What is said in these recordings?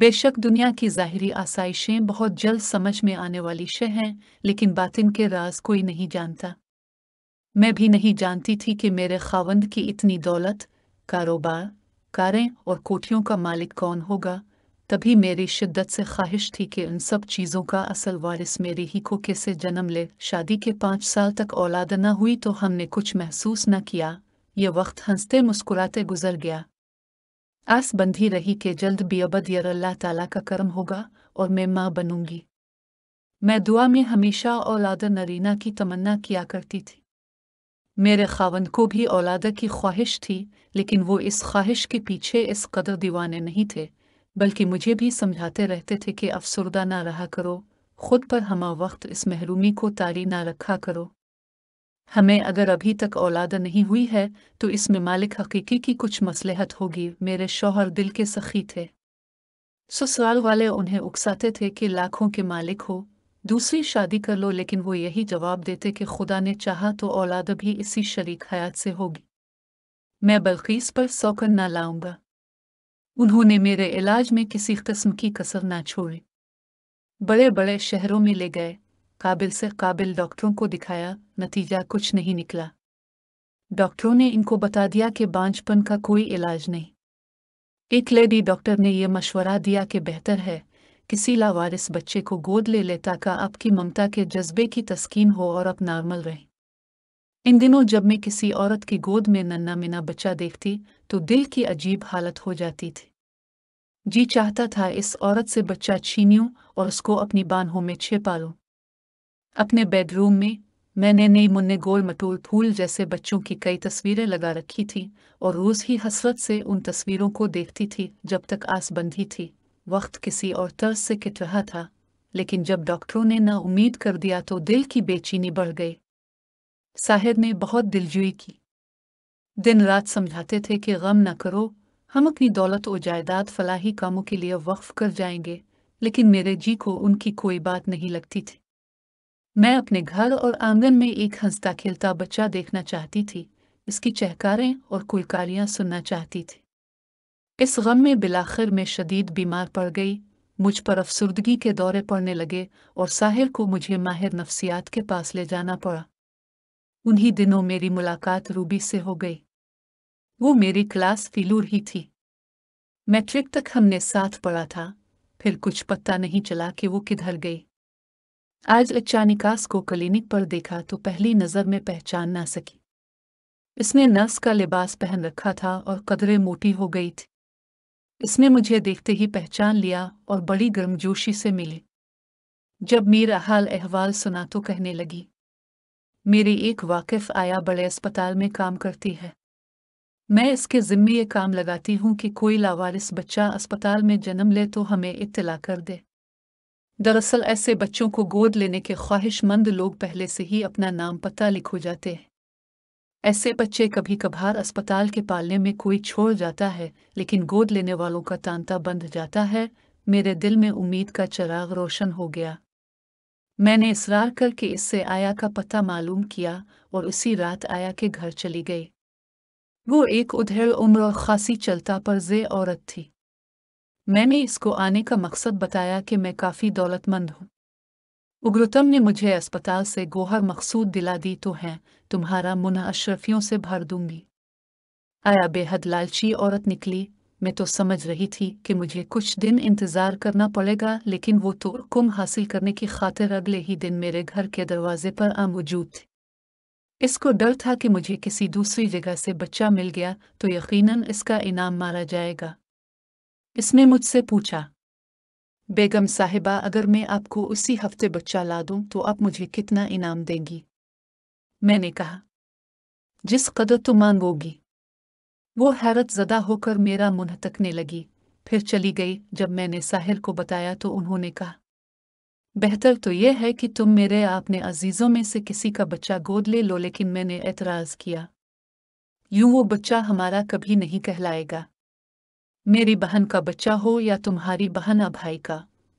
बेशक दुनिया की जाहिरी आसाइशें बहुत जल्द समझ में आने वाली शह हैं लेकिन बातिन के राज कोई नहीं जानता मैं भी नहीं जानती थी कि मेरे खावंद की इतनी दौलत कारोबार कारें और कोठियों का मालिक कौन होगा तभी मेरी शिद्दत से ख्वाहिश थी कि उन सब चीज़ों का असल वारिस मेरे ही को से जन्म ले शादी के पाँच साल तक औलाद न हुई तो हमने कुछ महसूस न किया ये वक्त हंसते मुस्कुराते गुजर गया आस बंधी रही कि जल्द बेअबद यर अल्लाह ताला का कर्म होगा और मैं माँ बनूंगी मैं दुआ में हमेशा औलाद नरीना की तमन्ना किया करती थी मेरे खावंद को भी औलादा की ख्वाहिश थी लेकिन वो इस ख्वाहिश के पीछे इस कदर दीवाने नहीं थे बल्कि मुझे भी समझाते रहते थे कि अफसरदा ना रहा करो खुद पर हमा वक्त इस महरूमी को तारी ना रखा करो हमें अगर अभी तक औलाद नहीं हुई है तो इसमें मालिक हकीकी की कुछ मसलहत होगी मेरे शौहर दिल के सखी थे ससुराल वाले उन्हें उकसाते थे कि लाखों के मालिक हो दूसरी शादी कर लो लेकिन वो यही जवाब देते कि खुदा ने चाहा तो औलाद भी इसी शरीक हयात से होगी मैं बल्कीस पर सौकन ना लाऊंगा उन्होंने मेरे इलाज में किसी कस्म की कसर ना छोड़ी बड़े बड़े शहरों में ले गए काबिल से काबिल डॉक्टरों को दिखाया नतीजा कुछ नहीं निकला डॉक्टरों ने इनको बता दिया कि बांझपन का कोई इलाज नहीं एक लेडी डॉक्टर ने यह मशवरा दिया कि बेहतर है किसी लावारिस बच्चे को गोद ले ले ताकि आपकी ममता के जज्बे की तस्कीन हो और आप नॉर्मल रहें इन दिनों जब मैं किसी औरत की गोद में नन्ना मिना बच्चा देखती तो दिल की अजीब हालत हो जाती थी जी चाहता था इस औरत से बच्चा छीनियूं और उसको अपनी बानहों में छिपा लूं अपने बेडरूम में मैंने नई मुन्ने गोल मटोल फूल जैसे बच्चों की कई तस्वीरें लगा रखी थी और रोज़ ही हसरत से उन तस्वीरों को देखती थी जब तक आस बंधी थी वक्त किसी और तर्ज से किट रहा था लेकिन जब डॉक्टरों ने ना उम्मीद कर दिया तो दिल की बेचीनी बढ़ गई साहिर ने बहुत दिलजुई की दिन रात समझाते थे कि गम ना करो हम अपनी दौलत और जायदाद फलाही कामों के लिए वक्फ कर जाएंगे लेकिन मेरे जी को उनकी कोई बात नहीं लगती थी मैं अपने घर और आंगन में एक हंसता खेलता बच्चा देखना चाहती थी इसकी चहकारें और कुलकारियां सुनना चाहती थी इस गम में बिलाखिर मैं शदीद बीमार पड़ गई मुझ पर अफसरदगी के दौरे पड़ने लगे और साहिर को मुझे माहिर नफ्सियात के पास ले जाना पड़ा उन्हीं दिनों मेरी मुलाकात रूबी से हो गई वो मेरी क्लास फिलूर ही थी मैट्रिक तक हमने साथ पढ़ा था फिर कुछ पता नहीं चला कि वो किधर गई आज निकास को क्लिनिक पर देखा तो पहली नज़र में पहचान ना सकी इसने नर्स का लिबास पहन रखा था और कदरे मोटी हो गई थी इसने मुझे देखते ही पहचान लिया और बड़ी गर्मजोशी से मिली जब मेरा हाल अहवाल सुना तो कहने लगी मेरे एक वाकिफ आया बड़े अस्पताल में काम करती है मैं इसके ज़िम्मे ये काम लगाती हूँ कि कोई लावारिस बच्चा अस्पताल में जन्म ले तो हमें इत्तला कर दे दरअसल ऐसे बच्चों को गोद लेने के ख्वाहिशमंद लोग पहले से ही अपना नाम पता लिखो जाते हैं ऐसे बच्चे कभी कभार अस्पताल के पालने में कोई छोड़ जाता है लेकिन गोद लेने वालों का तांता बंध जाता है मेरे दिल में उम्मीद का चराग रोशन हो गया मैंने इसरार करके इससे आया का पता मालूम किया और उसी रात आया के घर चली गई वो एक उधेड़ उम्र और खासी चलता पर जे औरत थी मैंने इसको आने का मकसद बताया कि मैं काफ़ी दौलतमंद हूँ उग्रतम ने मुझे अस्पताल से गोहर मकसूद दिला दी तो है तुम्हारा मुना अशरफियों से भर दूंगी आया बेहद लालची औरत निकली मैं तो समझ रही थी कि मुझे कुछ दिन इंतज़ार करना पड़ेगा लेकिन वो तो कुम हासिल करने की खातिर अगले ही दिन मेरे घर के दरवाजे पर आ मौजूद थी इसको डर था कि मुझे किसी दूसरी जगह से बच्चा मिल गया तो यकीनन इसका इनाम मारा जाएगा इसने मुझसे पूछा बेगम साहिबा अगर मैं आपको उसी हफ्ते बच्चा ला दूं तो आप मुझे कितना इनाम देंगी मैंने कहा जिस कदर तुम मांगोगी वो हैरत ज़दा होकर मेरा मुंह तकने लगी फिर चली गई जब मैंने साहिर को बताया तो उन्होंने कहा बेहतर तो यह है कि तुम मेरे आपने अजीज़ों में से किसी का बच्चा गोद ले लो लेकिन मैंने एतराज़ किया यूं वो बच्चा हमारा कभी नहीं कहलाएगा मेरी बहन का बच्चा हो या तुम्हारी बहन या भाई का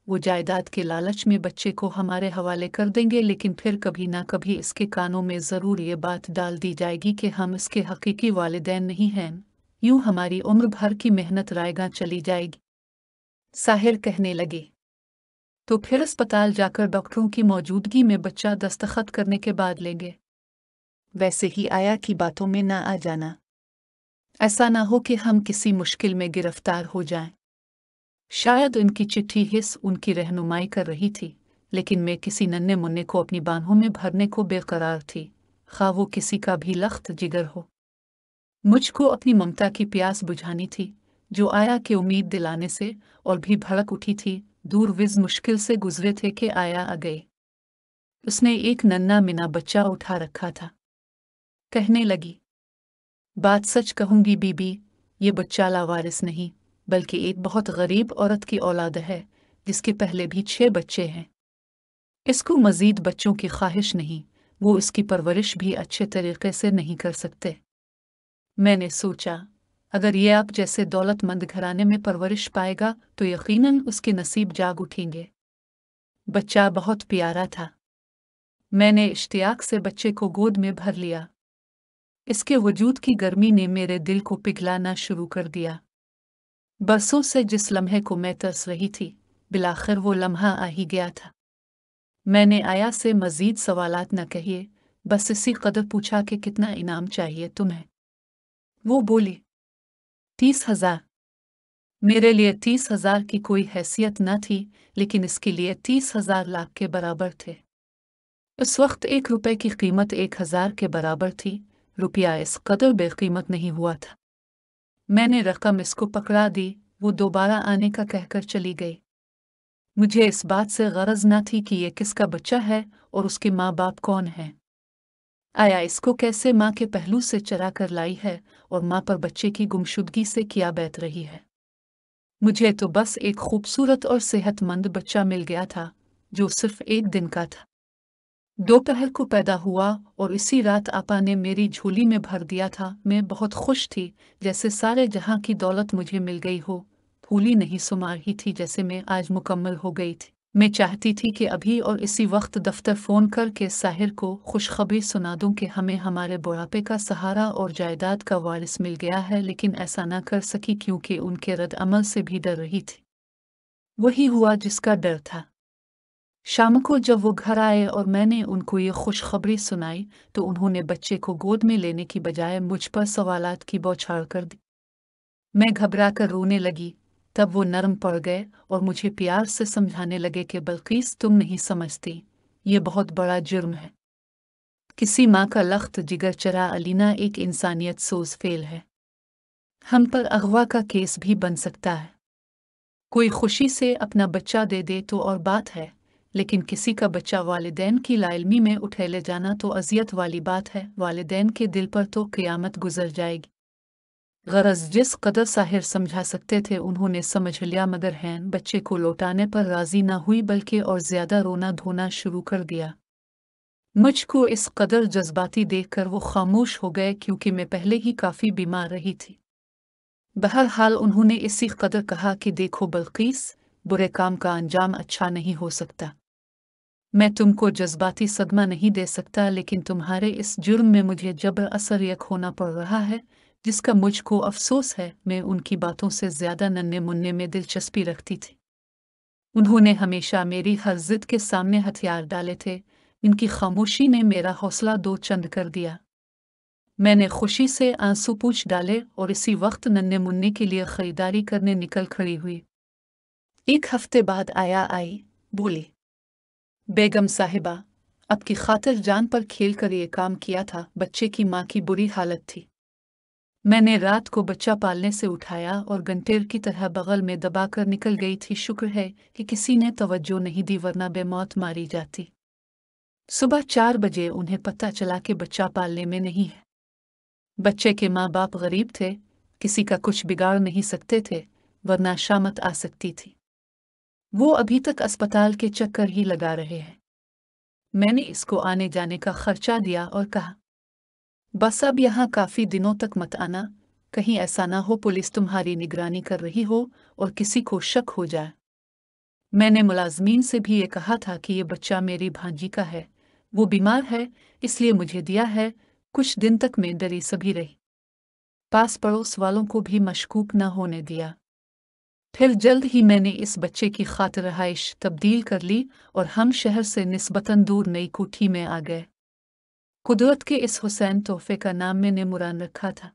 वो जायदाद के लालच में बच्चे को हमारे हवाले कर देंगे लेकिन फिर कभी ना कभी इसके कानों में ज़रूर ये बात डाल दी जाएगी कि हम इसके हकीकी वालदेन नहीं हैं यूं हमारी उम्र भर की मेहनत रायगा चली जाएगी साहिर कहने लगे तो फिर अस्पताल जाकर डॉक्टरों की मौजूदगी में बच्चा दस्तखत करने के बाद लेंगे वैसे ही आया की बातों में ना आ जाना ऐसा ना हो कि हम किसी मुश्किल में गिरफ्तार हो जाएं। शायद उनकी चिट्ठी हिस उनकी रहनुमाई कर रही थी लेकिन मैं किसी नन्हे मुन्ने को अपनी बांहों में भरने को बेकरार थी खा वो किसी का भी लख्त जिगर हो मुझको अपनी ममता की प्यास बुझानी थी जो आया के उम्मीद दिलाने से और भी भड़क उठी थी दूर विज मुश्किल से गुजरे थे कि आया आ गए उसने एक नन्ना मिना बच्चा उठा रखा था कहने लगी बात सच कहूंगी बीबी ये बच्चा लावारिस नहीं बल्कि एक बहुत गरीब औरत की औलाद है जिसके पहले भी छह बच्चे हैं इसको मजीद बच्चों की ख्वाहिश नहीं वो इसकी परवरिश भी अच्छे तरीके से नहीं कर सकते मैंने सोचा अगर ये आप जैसे दौलतमंद घराने में परवरिश पाएगा तो यकीनन उसके नसीब जाग उठेंगे बच्चा बहुत प्यारा था मैंने इश्तियाक से बच्चे को गोद में भर लिया इसके वजूद की गर्मी ने मेरे दिल को पिघलाना शुरू कर दिया बसों से जिस लम्हे को मैं तरस रही थी बिलाखिर वो लम्हा आ ही गया था मैंने आया से मज़ीद सवाल न कहिए बस इसी कदर पूछा कि कितना इनाम चाहिए तुम्हें वो बोली तीस हजार मेरे लिए तीस हजार की कोई हैसियत न थी लेकिन इसके लिए तीस हजार लाख के बराबर थे उस वक्त एक रुपए की कीमत एक हजार के बराबर थी रुपया इस कदर बेकीमत नहीं हुआ था मैंने रकम इसको पकड़ा दी वो दोबारा आने का कहकर चली गई मुझे इस बात से गरज न थी कि यह किसका बच्चा है और उसके माँ बाप कौन है आया इसको कैसे माँ के पहलू से चरा कर लाई है और माँ पर बच्चे की गुमशुदगी से क्या बैत रही है मुझे तो बस एक खूबसूरत और सेहतमंद बच्चा मिल गया था जो सिर्फ एक दिन का था दोपहर को पैदा हुआ और इसी रात आपा ने मेरी झोली में भर दिया था मैं बहुत खुश थी जैसे सारे जहाँ की दौलत मुझे मिल गई हो भूली नहीं सुमार ही थी जैसे मैं आज मुकम्मल हो गई थी मैं चाहती थी कि अभी और इसी वक्त दफ्तर फ़ोन करके साहिर को खुशखबरी सुना दूं कि हमें हमारे बुढ़ापे का सहारा और जायदाद का वारिस मिल गया है लेकिन ऐसा ना कर सकी क्योंकि उनके रद्द अमल से भी डर रही थी वही हुआ जिसका डर था शाम को जब वो घर आए और मैंने उनको ये खुशखबरी सुनाई तो उन्होंने बच्चे को गोद में लेने की बजाय मुझ पर सवालात की बौछार कर दी मैं घबरा कर रोने लगी तब वो नरम पड़ गए और मुझे प्यार से समझाने लगे कि बल्किस तुम नहीं समझती ये बहुत बड़ा जुर्म है किसी माँ का लख्त जिगर चरा अलीना एक इंसानियत सोज फेल है हम पर अगवा का केस भी बन सकता है कोई खुशी से अपना बच्चा दे दे तो और बात है लेकिन किसी का बच्चा वालदेन की लाइलमी में उठे ले जाना तो अजियत वाली बात है वालदेन के दिल पर तो क़यामत गुजर जाएगी गरज जिस कदर साहिर समझा सकते थे उन्होंने समझ लिया मदर हैन बच्चे को लौटाने पर राजी ना हुई बल्कि और ज़्यादा रोना धोना शुरू कर दिया मुझको इस कदर जज्बाती देखकर वो खामोश हो गए क्योंकि मैं पहले ही काफ़ी बीमार रही थी बहरहाल उन्होंने इसी कदर कहा कि देखो बल्किस बुरे काम का अंजाम अच्छा नहीं हो सकता मैं तुमको जज्बाती सदमा नहीं दे सकता लेकिन तुम्हारे इस जुर्म में मुझे जबर असर यक होना पड़ रहा है जिसका मुझको अफसोस है मैं उनकी बातों से ज्यादा नन्हे मुन्ने में दिलचस्पी रखती थी उन्होंने हमेशा मेरी हर जिद के सामने हथियार डाले थे इनकी खामोशी ने मेरा हौसला दो चंद कर दिया मैंने खुशी से आंसू पूछ डाले और इसी वक्त नन्हे मुन्ने के लिए खरीदारी करने निकल खड़ी हुई एक हफ्ते बाद आया आई बोली बेगम साहिबा आपकी खातिर जान पर खेल कर ये काम किया था बच्चे की माँ की बुरी हालत थी मैंने रात को बच्चा पालने से उठाया और गंटेर की तरह बगल में दबाकर निकल गई थी शुक्र है कि किसी ने तवज्जो नहीं दी वरना बेमौत मारी जाती सुबह चार बजे उन्हें पता चला कि बच्चा पालने में नहीं है बच्चे के माँ बाप गरीब थे किसी का कुछ बिगाड़ नहीं सकते थे वरना शामत आ सकती थी वो अभी तक अस्पताल के चक्कर ही लगा रहे हैं मैंने इसको आने जाने का खर्चा दिया और कहा बस अब यहाँ काफी दिनों तक मत आना कहीं ऐसा ना हो पुलिस तुम्हारी निगरानी कर रही हो और किसी को शक हो जाए मैंने मुलाजमीन से भी ये कहा था कि ये बच्चा मेरी भांजी का है वो बीमार है इसलिए मुझे दिया है कुछ दिन तक मैं डरी सभी रही पास पड़ोस वालों को भी मशकूक न होने दिया फिर जल्द ही मैंने इस बच्चे की खातिर रहाइश तब्दील कर ली और हम शहर से नस्बता दूर नई कोठी में आ गए कुदरत के इस हुसैन तोहफे का नाम मैंने मुरान रखा था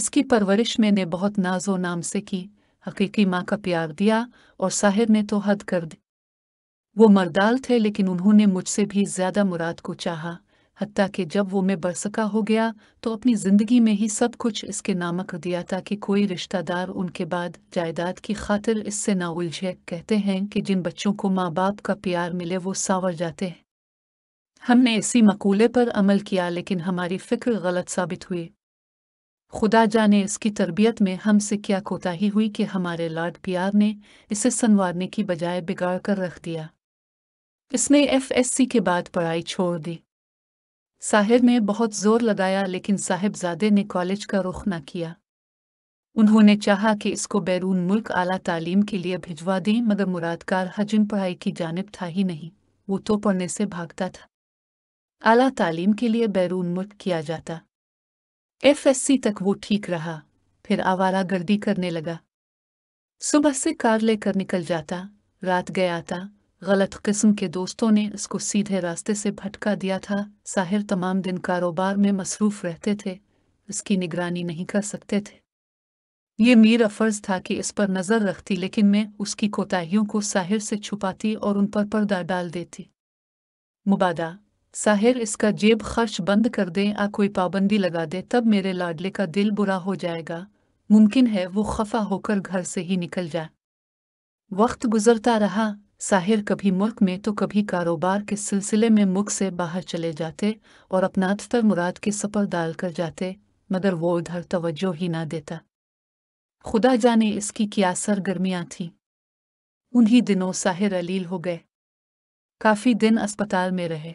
इसकी परवरिश मैंने बहुत नाजो नाम से की हकीकी माँ का प्यार दिया और साहिर ने तो हद कर दी वो मरदाल थे लेकिन उन्होंने मुझसे भी ज्यादा मुराद को चाहा हती कि जब वो मैं बरसका हो गया तो अपनी ज़िंदगी में ही सब कुछ इसके नामक दिया दिया ताकि कोई रिश्तेदार उनके बाद जायदाद की खातिर इससे ना उलझे कहते हैं कि जिन बच्चों को माँ बाप का प्यार मिले वो सावर जाते हैं हमने इसी मकूले पर अमल किया लेकिन हमारी फ़िक्र गलत साबित हुई खुदा जाने इसकी तरबियत में हमसे क्या कोताही हुई कि हमारे लाड प्यार ने इसे संवारने की बजाय बिगाड़ कर रख दिया इसने एफ एस सी के बाद पढ़ाई छोड़ दी साहिर ने बहुत जोर लगाया लेकिन साहिबजादे ने कॉलेज का रुख न किया उन्होंने चाहा कि इसको बैरून मुल्क आला तालीम के लिए भिजवा दें मगर मुरादकार हजम पढ़ाई की जानब था ही नहीं वो तो पढ़ने से भागता था आला तालीम के लिए बैरून मुल्क किया जाता एफ एस सी तक वो ठीक रहा फिर आवारा गर्दी करने लगा सुबह से कार लेकर निकल जाता रात गया आता गलत किस्म के दोस्तों ने इसको सीधे रास्ते से भटका दिया था साहिर तमाम दिन कारोबार में मसरूफ रहते थे इसकी निगरानी नहीं कर सकते थे ये मेरा फर्ज था कि इस पर नज़र रखती लेकिन मैं उसकी कोताहियों को साहिर से छुपाती और उन पर पर्दा डाल देती मुबादा साहिर इसका जेब खर्च बंद कर दे या कोई पाबंदी लगा दे तब मेरे लाडले का दिल बुरा हो जाएगा मुमकिन है वो खफा होकर घर से ही निकल जाए वक्त गुजरता रहा साहिर कभी मुल्क में तो कभी कारोबार के सिलसिले में मुख से बाहर चले जाते और अपना अतर मुराद के सफर डाल कर जाते मगर वो उधर तवज्जो ही ना देता खुदा जाने इसकी क्या सरगर्मियाँ थीं उन्हीं दिनों साहिर अलील हो गए काफ़ी दिन अस्पताल में रहे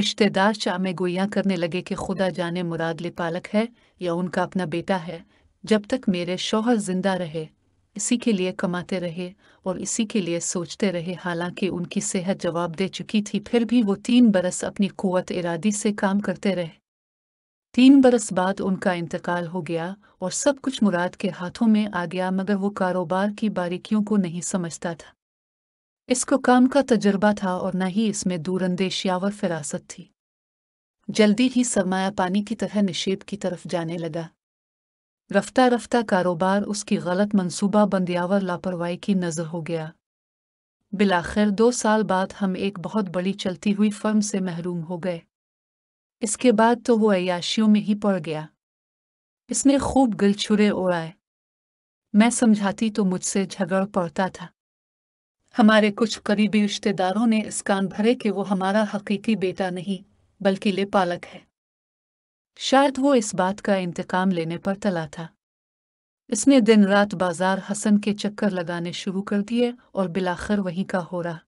रिश्तेदार चामे गोयाँ करने लगे कि खुदा जाने मुराद ले पालक है या उनका अपना बेटा है जब तक मेरे शौहर जिंदा रहे इसी के लिए कमाते रहे और इसी के लिए सोचते रहे हालांकि उनकी सेहत जवाब दे चुकी थी फिर भी वो तीन बरस अपनी कुत इरादी से काम करते रहे तीन बरस बाद उनका इंतकाल हो गया और सब कुछ मुराद के हाथों में आ गया मगर वो कारोबार की बारीकियों को नहीं समझता था इसको काम का तजर्बा था और न ही इसमें दूरंदेश यावर फिरासत थी जल्दी ही सरमाया पानी की तरह निशेब की तरफ जाने लगा रफ्ता रफ्ता कारोबार उसकी गलत मनसूबा बंदियावर लापरवाही की नज़र हो गया बिलाखिर दो साल बाद हम एक बहुत बड़ी चलती हुई फर्म से महरूम हो गए इसके बाद तो वो अयाशियों में ही पड़ गया इसने खूब गिल छुरे उड़ाए मैं समझाती तो मुझसे झगड़ पड़ता था हमारे कुछ करीबी रिश्तेदारों ने इस कान भरे कि वो हमारा हकीकी बेटा नहीं बल्कि ले पालक है शायद वो इस बात का इंतकाम लेने पर तला था इसने दिन रात बाजार हसन के चक्कर लगाने शुरू कर दिए और बिलाखर वहीं का हो रहा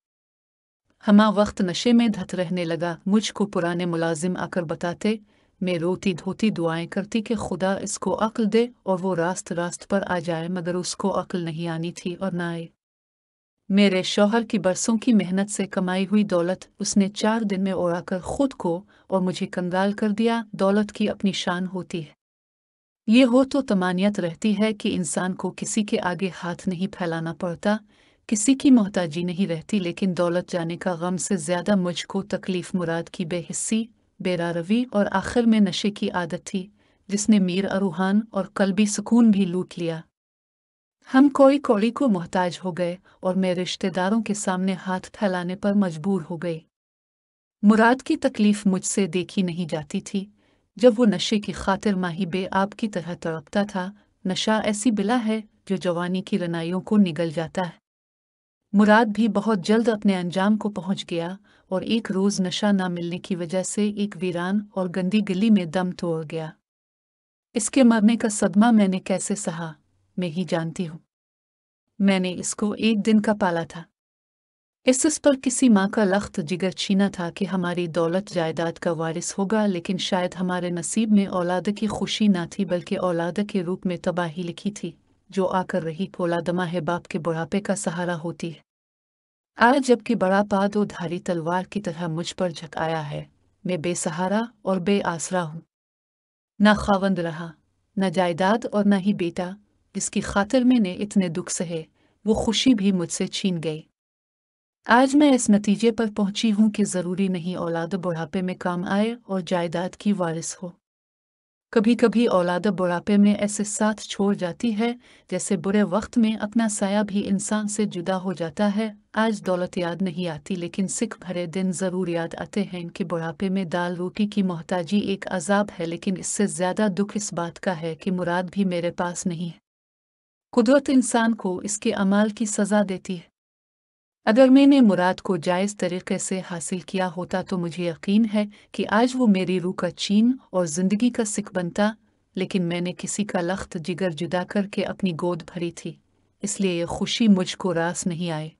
हमा वक्त नशे में धत रहने लगा मुझको पुराने मुलाजिम आकर बताते मैं रोती धोती दुआएं करती कि खुदा इसको अक्ल दे और वो रास्त रास्त पर आ जाए मगर उसको अक्ल नहीं आनी थी और ना आए मेरे शौहर की बरसों की मेहनत से कमाई हुई दौलत उसने चार दिन में उड़ाकर खुद को और मुझे कंगाल कर दिया दौलत की अपनी शान होती है ये हो तो तमानियत रहती है कि इंसान को किसी के आगे हाथ नहीं फैलाना पड़ता किसी की मोहताजी नहीं रहती लेकिन दौलत जाने का गम से ज़्यादा मुझको तकलीफ़ मुराद की बेहिस्सी बेरारवी और आखिर में नशे की आदत थी जिसने मीर अरुहान और कल्बी सुकून भी लूट लिया हम कोई कौड़ी को मोहताज हो गए और मैं रिश्तेदारों के सामने हाथ फैलाने पर मजबूर हो गई मुराद की तकलीफ मुझसे देखी नहीं जाती थी जब वो नशे की खातिर माही बेआब की तरह तड़पता था नशा ऐसी बिला है जो जवानी की रनाइयों को निगल जाता है मुराद भी बहुत जल्द अपने अंजाम को पहुंच गया और एक रोज़ नशा न मिलने की वजह से एक वीरान और गंदी गली में दम तोड़ गया इसके मरने का सदमा मैंने कैसे सहा में ही जानती हूं मैंने इसको एक दिन का पाला था इस पर किसी माँ का लख्त जिगर छीना था कि हमारी दौलत जायदाद का वारिस होगा लेकिन शायद हमारे नसीब में औलाद की खुशी ना थी बल्कि औलाद के रूप में तबाही लिखी थी जो आकर रही औलादमा है बाप के बुढ़ापे का सहारा होती है आज जबकि बड़ा पाद और धारी तलवार की तरह मुझ पर आया है मैं बेसहारा और बे आसरा हूँ ना खावंद रहा न जायदाद और न ही बेटा जिसकी खातिर मैंने इतने दुख सहे वो खुशी भी मुझसे छीन गई आज मैं इस नतीजे पर पहुंची हूं कि ज़रूरी नहीं औलाद बुढ़ापे में काम आए और जायदाद की वारिस हो कभी कभी औलाद बुढ़ापे में ऐसे साथ छोड़ जाती है जैसे बुरे वक्त में अपना साया भी इंसान से जुदा हो जाता है आज दौलत याद नहीं आती लेकिन सिख भरे दिन ज़रूर याद आते हैं कि बुढ़ापे में दाल रोटी की मोहताजी एक अजाब है लेकिन इससे ज़्यादा दुख इस बात का है कि मुराद भी मेरे पास नहीं है कुदरत इंसान को इसके अमाल की सज़ा देती है अगर मैंने मुराद को जायज़ तरीक़े से हासिल किया होता तो मुझे यकीन है कि आज वो मेरी रूह का चीन और ज़िंदगी का सिक बनता लेकिन मैंने किसी का लख्त जिगर जुदा करके अपनी गोद भरी थी इसलिए ये खुशी मुझको रास नहीं आए